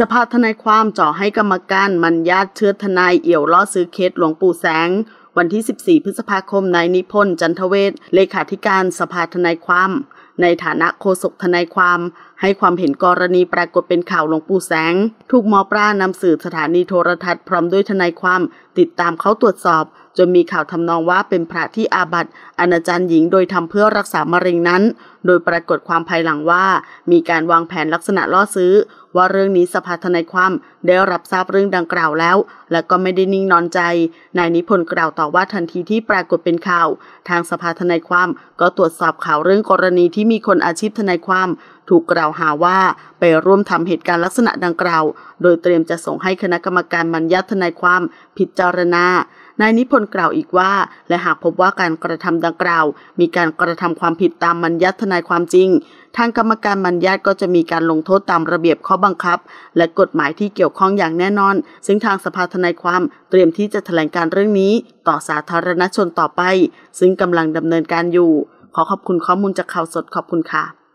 สภาทนายความจ่อให้กรรมการมัญญาติเชื้อทนายเอี่ยวล่อซื้อเคสหลวงปู่แสง วันที่ 14 พฤษภาคมนายนิพนธ์จันทเวศเลขาธิการสภาทนายความ ในฐานะโฆษกทนายความ ให้ความเห็นกรณีปรากฏเป็นข่าวหลวงปู่แสง ถูกมอปรานำสื่อสถานีโทรทัศน์พร้อมด้วยทนายความ ติดตามเขาตรวจสอบจนมีข่าวทำนองว่าเป็นพระที่อาบัติอนาจารหญิงโดยทำเพื่อรักษามะเร็งนั้น โดยปรากฏความภายหลังว่า มีการวางแผนลักษณะล่อซื้อ ว่าเรื่องนี้สภาทนายความได้รับทราบเรื่องดังกล่าวแล้ว และก็ไม่ได้นิ่งนอนใจนายนิพนธ์กล่าวต่อว่าทันทีที่ปรากฏเป็นข่าว ทางสภาทนายความก็ตรวจสอบข่าวเรื่องกรณีที่มีคนอาชีพทนายความถูกกล่าวหาว่าไปร่วมทำเหตุการณ์ลักษณะดังกล่าว โดยเตรียมจะส่งให้คณะกรรมการมัญญัตทนายความพิจารณา นายนิพนธ์กล่าวอีกว่า และหากพบว่าการกระทำดังกล่าว มีการกระทำความผิดตามมัญญัติทนายความจริง ทางกรรมการมัญญัติก็จะมีการลงโทษตามระเบียบข้อบังคับ และกฎหมายที่เกี่ยวข้องอย่างแน่นอน ซึ่งทางสภาทนายความเตรียมที่จะแถลงการเรื่องนี้ต่อสาธารณชนต่อไป ซึ่งกำลังดำเนินการอยู่ ขอขอบคุณข้อมูลจากข่าวสดขอบคุณค่ะ